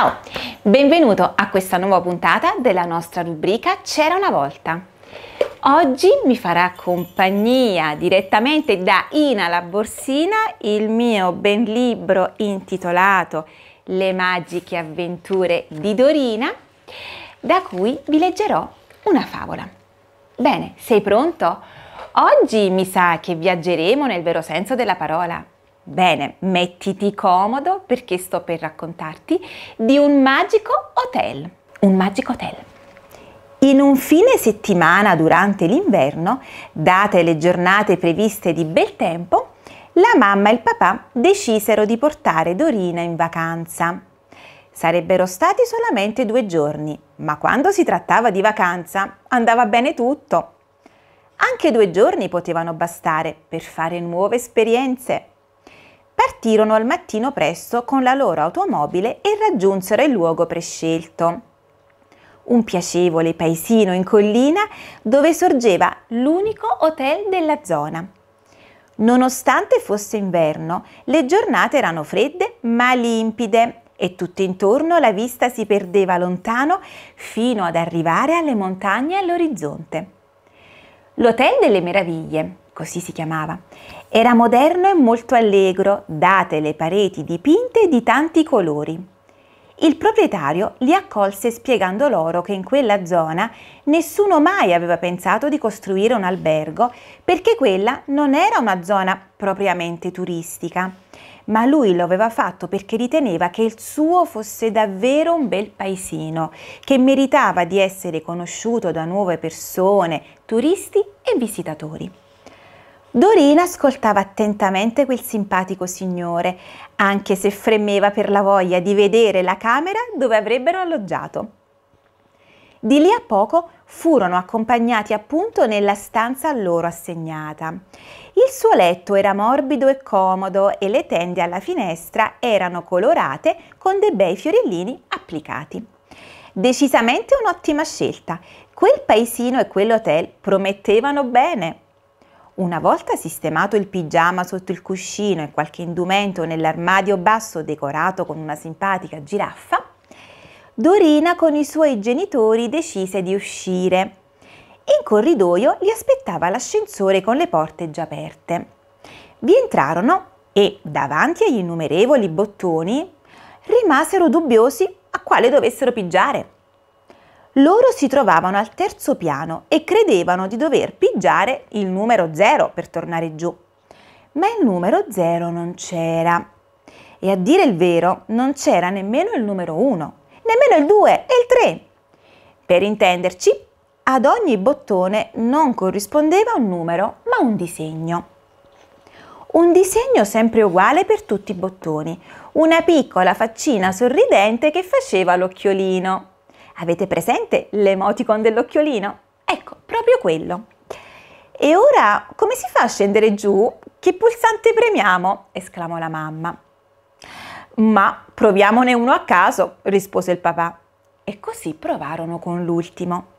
Ciao, benvenuto a questa nuova puntata della nostra rubrica C'era una volta. Oggi mi farà compagnia direttamente da Ina la Borsina il mio ben libro intitolato Le magiche avventure di Dorina, da cui vi leggerò una favola. Bene, sei pronto? Oggi mi sa che viaggeremo nel vero senso della parola Bene, mettiti comodo perché sto per raccontarti di un magico hotel. Un magico hotel. In un fine settimana durante l'inverno, date le giornate previste di bel tempo, la mamma e il papà decisero di portare Dorina in vacanza. Sarebbero stati solamente due giorni, ma quando si trattava di vacanza andava bene tutto. Anche due giorni potevano bastare per fare nuove esperienze, partirono al mattino presto con la loro automobile e raggiunsero il luogo prescelto. Un piacevole paesino in collina dove sorgeva l'unico hotel della zona. Nonostante fosse inverno, le giornate erano fredde ma limpide e tutto intorno la vista si perdeva lontano fino ad arrivare alle montagne all'orizzonte. L'Hotel delle Meraviglie, così si chiamava. Era moderno e molto allegro, date le pareti dipinte di tanti colori. Il proprietario li accolse spiegando loro che in quella zona nessuno mai aveva pensato di costruire un albergo perché quella non era una zona propriamente turistica, ma lui lo aveva fatto perché riteneva che il suo fosse davvero un bel paesino, che meritava di essere conosciuto da nuove persone, turisti e visitatori. Dorina ascoltava attentamente quel simpatico signore, anche se fremeva per la voglia di vedere la camera dove avrebbero alloggiato. Di lì a poco furono accompagnati appunto nella stanza a loro assegnata. Il suo letto era morbido e comodo e le tende alla finestra erano colorate con dei bei fiorellini applicati. Decisamente un'ottima scelta. Quel paesino e quell'hotel promettevano bene. Una volta sistemato il pigiama sotto il cuscino e qualche indumento nell'armadio basso decorato con una simpatica giraffa, Dorina con i suoi genitori decise di uscire. In corridoio li aspettava l'ascensore con le porte già aperte. Vi entrarono e, davanti agli innumerevoli bottoni, rimasero dubbiosi a quale dovessero pigiare. Loro si trovavano al terzo piano e credevano di dover pigiare il numero 0 per tornare giù. Ma il numero 0 non c'era. E a dire il vero, non c'era nemmeno il numero 1, nemmeno il 2 e il 3. Per intenderci, ad ogni bottone non corrispondeva un numero, ma un disegno. Un disegno sempre uguale per tutti i bottoni, una piccola faccina sorridente che faceva l'occhiolino. Avete presente l'emoticon dell'occhiolino? Ecco, proprio quello. E ora come si fa a scendere giù? Che pulsante premiamo? esclamò la mamma. Ma proviamone uno a caso, rispose il papà. E così provarono con l'ultimo.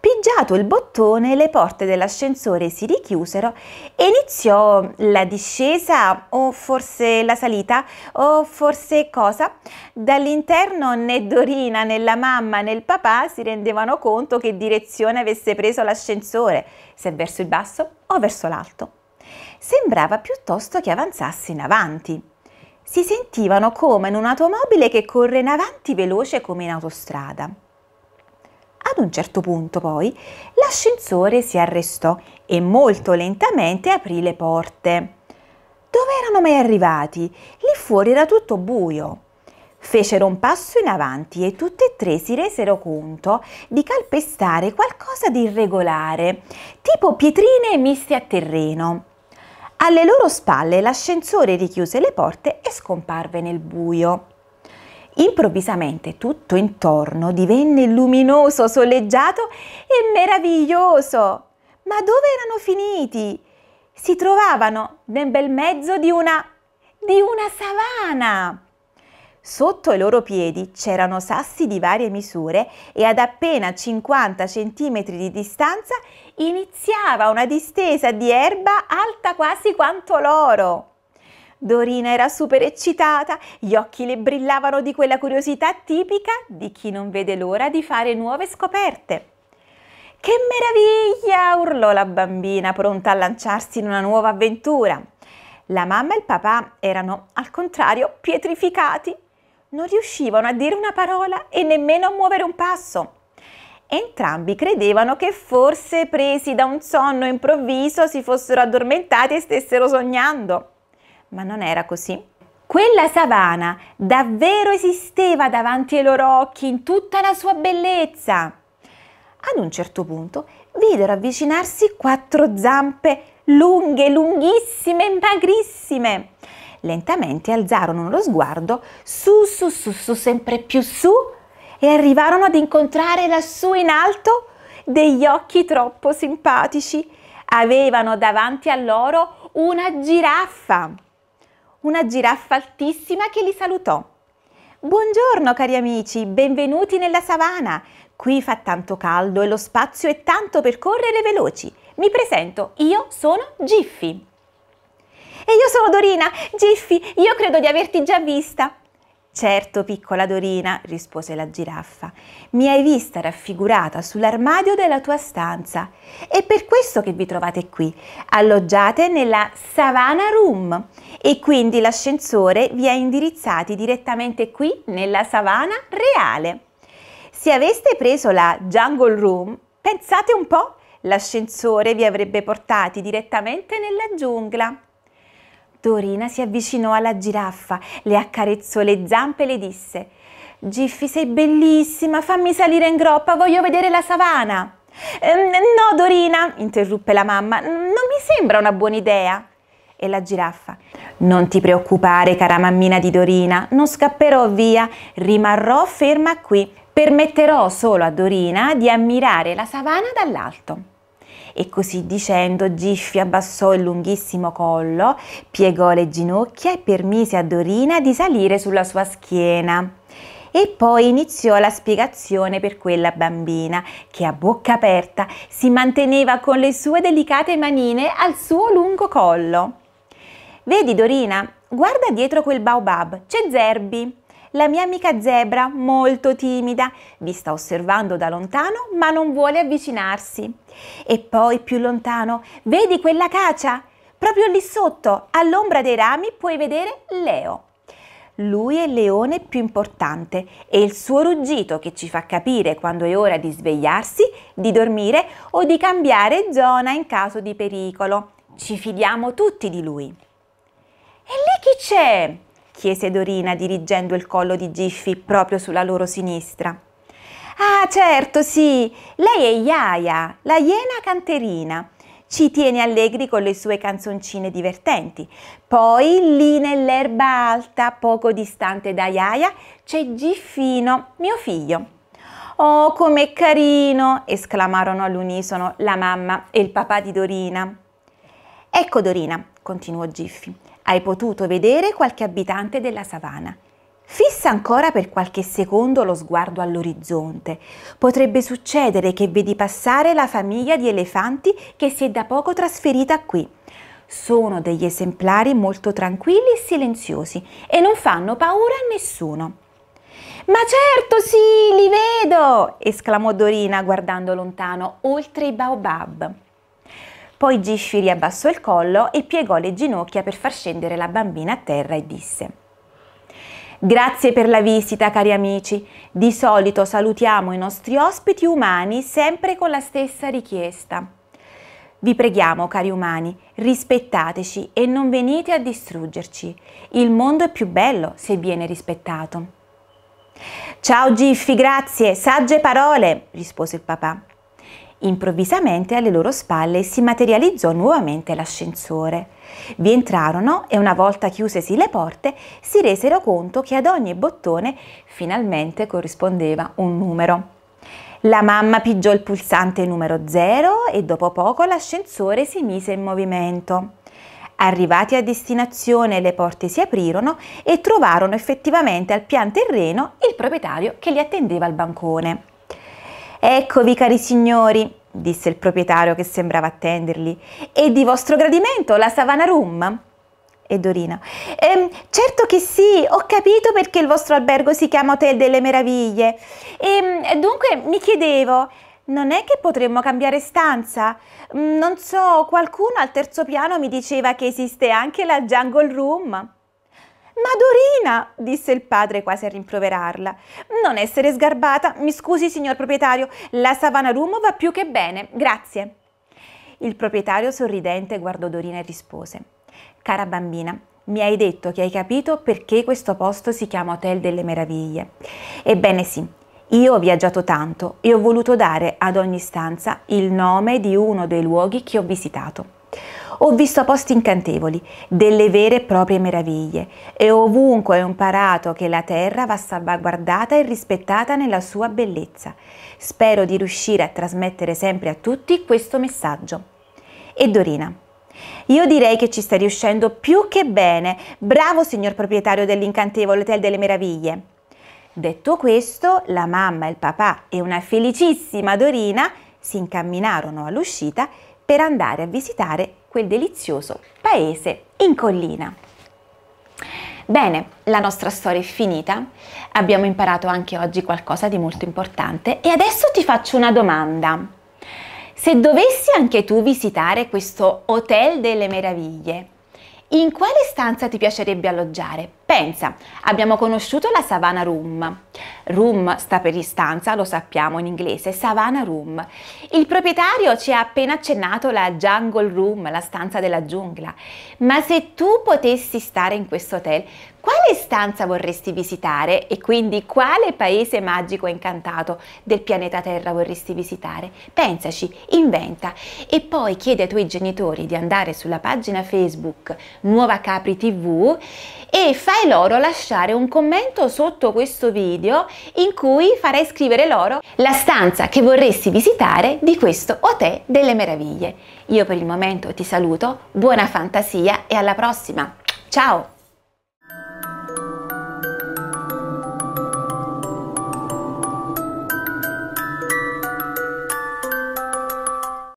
Pigiato il bottone, le porte dell'ascensore si richiusero e iniziò la discesa o forse la salita o forse cosa? Dall'interno né Dorina né la mamma né il papà si rendevano conto che direzione avesse preso l'ascensore, se verso il basso o verso l'alto. Sembrava piuttosto che avanzasse in avanti. Si sentivano come in un'automobile che corre in avanti veloce come in autostrada. Ad un certo punto poi l'ascensore si arrestò e molto lentamente aprì le porte. Dove erano mai arrivati? Lì fuori era tutto buio. Fecero un passo in avanti e tutte e tre si resero conto di calpestare qualcosa di irregolare, tipo pietrine miste a terreno. Alle loro spalle l'ascensore richiuse le porte e scomparve nel buio. Improvvisamente tutto intorno divenne luminoso, soleggiato e meraviglioso. Ma dove erano finiti? Si trovavano nel bel mezzo di una... di una savana. Sotto i loro piedi c'erano sassi di varie misure e ad appena 50 cm di distanza iniziava una distesa di erba alta quasi quanto loro. Dorina era super eccitata, gli occhi le brillavano di quella curiosità tipica di chi non vede l'ora di fare nuove scoperte. Che meraviglia! urlò la bambina, pronta a lanciarsi in una nuova avventura. La mamma e il papà erano, al contrario, pietrificati. Non riuscivano a dire una parola e nemmeno a muovere un passo. Entrambi credevano che forse, presi da un sonno improvviso, si fossero addormentati e stessero sognando ma non era così. Quella savana davvero esisteva davanti ai loro occhi in tutta la sua bellezza. Ad un certo punto videro avvicinarsi quattro zampe lunghe, lunghissime, e magrissime. Lentamente alzarono lo sguardo su, su, su, su, sempre più su e arrivarono ad incontrare lassù in alto degli occhi troppo simpatici. Avevano davanti a loro una giraffa una giraffa altissima che li salutò. Buongiorno cari amici, benvenuti nella savana. Qui fa tanto caldo e lo spazio è tanto per correre veloci. Mi presento, io sono Giffy. E io sono Dorina. Giffy, io credo di averti già vista. Certo, piccola Dorina, rispose la giraffa, mi hai vista raffigurata sull'armadio della tua stanza. È per questo che vi trovate qui, alloggiate nella Savana Room e quindi l'ascensore vi ha indirizzati direttamente qui nella Savana Reale. Se aveste preso la Jungle Room, pensate un po', l'ascensore vi avrebbe portati direttamente nella giungla. Dorina si avvicinò alla giraffa, le accarezzò le zampe e le disse Giffi sei bellissima, fammi salire in groppa, voglio vedere la savana. Ehm, no Dorina, interruppe la mamma, non mi sembra una buona idea. E la giraffa Non ti preoccupare cara mammina di Dorina, non scapperò via, rimarrò ferma qui. Permetterò solo a Dorina di ammirare la savana dall'alto e così dicendo Giffi abbassò il lunghissimo collo, piegò le ginocchia e permise a Dorina di salire sulla sua schiena. E poi iniziò la spiegazione per quella bambina che a bocca aperta si manteneva con le sue delicate manine al suo lungo collo. Vedi Dorina, guarda dietro quel baobab, c'è Zerbi. La mia amica zebra, molto timida, vi sta osservando da lontano ma non vuole avvicinarsi. E poi più lontano, vedi quella cacia? Proprio lì sotto, all'ombra dei rami, puoi vedere Leo. Lui è il leone più importante e il suo ruggito che ci fa capire quando è ora di svegliarsi, di dormire o di cambiare zona in caso di pericolo. Ci fidiamo tutti di lui. E lì chi c'è? chiese Dorina dirigendo il collo di Giffy proprio sulla loro sinistra. Ah, certo, sì, lei è Iaia, la iena canterina. Ci tiene allegri con le sue canzoncine divertenti. Poi lì nell'erba alta, poco distante da Iaia, c'è Giffino, mio figlio. Oh, com'è carino! esclamarono all'unisono la mamma e il papà di Dorina. Ecco Dorina, continuò Giffi hai potuto vedere qualche abitante della savana. Fissa ancora per qualche secondo lo sguardo all'orizzonte. Potrebbe succedere che vedi passare la famiglia di elefanti che si è da poco trasferita qui. Sono degli esemplari molto tranquilli e silenziosi e non fanno paura a nessuno. Ma certo sì, li vedo! esclamò Dorina guardando lontano, oltre i baobab. Poi Gishiri riabbassò il collo e piegò le ginocchia per far scendere la bambina a terra e disse Grazie per la visita, cari amici. Di solito salutiamo i nostri ospiti umani sempre con la stessa richiesta. Vi preghiamo, cari umani, rispettateci e non venite a distruggerci. Il mondo è più bello se viene rispettato. Ciao Giffi, grazie, sagge parole, rispose il papà. Improvvisamente alle loro spalle si materializzò nuovamente l'ascensore. Vi entrarono e una volta chiusesi le porte si resero conto che ad ogni bottone finalmente corrispondeva un numero. La mamma pigiò il pulsante numero 0 e dopo poco l'ascensore si mise in movimento. Arrivati a destinazione le porte si aprirono e trovarono effettivamente al pian terreno il proprietario che li attendeva al bancone. Eccovi, cari signori, disse il proprietario che sembrava attenderli, e di vostro gradimento la Savana Rum? E Dorina, ehm, certo che sì, ho capito perché il vostro albergo si chiama Hotel delle Meraviglie. E, ehm, dunque mi chiedevo, non è che potremmo cambiare stanza? Mm, non so, qualcuno al terzo piano mi diceva che esiste anche la Jungle Room. Dorina, disse il padre quasi a rimproverarla. Non essere sgarbata, mi scusi signor proprietario, la savana rumo va più che bene, grazie. Il proprietario sorridente guardò Dorina e rispose. Cara bambina, mi hai detto che hai capito perché questo posto si chiama Hotel delle Meraviglie. Ebbene sì, io ho viaggiato tanto e ho voluto dare ad ogni stanza il nome di uno dei luoghi che ho visitato. Ho visto posti incantevoli, delle vere e proprie meraviglie e ovunque ho imparato che la terra va salvaguardata e rispettata nella sua bellezza. Spero di riuscire a trasmettere sempre a tutti questo messaggio. E Dorina. Io direi che ci sta riuscendo più che bene. Bravo signor proprietario dell'incantevole Hotel delle Meraviglie. Detto questo, la mamma, il papà e una felicissima Dorina si incamminarono all'uscita per andare a visitare quel delizioso paese in collina. Bene, la nostra storia è finita, abbiamo imparato anche oggi qualcosa di molto importante e adesso ti faccio una domanda. Se dovessi anche tu visitare questo Hotel delle Meraviglie, in quale stanza ti piacerebbe alloggiare? Pensa, abbiamo conosciuto la Savannah Room. Room sta per istanza, lo sappiamo in inglese, Savannah Room. Il proprietario ci ha appena accennato la Jungle Room, la stanza della giungla. Ma se tu potessi stare in questo hotel, quale stanza vorresti visitare e quindi quale paese magico e incantato del pianeta Terra vorresti visitare? Pensaci, inventa e poi chiedi ai tuoi genitori di andare sulla pagina Facebook Nuova Capri TV e fai loro lasciare un commento sotto questo video in cui farai scrivere loro la stanza che vorresti visitare di questo Hotel delle Meraviglie. Io per il momento ti saluto, buona fantasia e alla prossima! Ciao!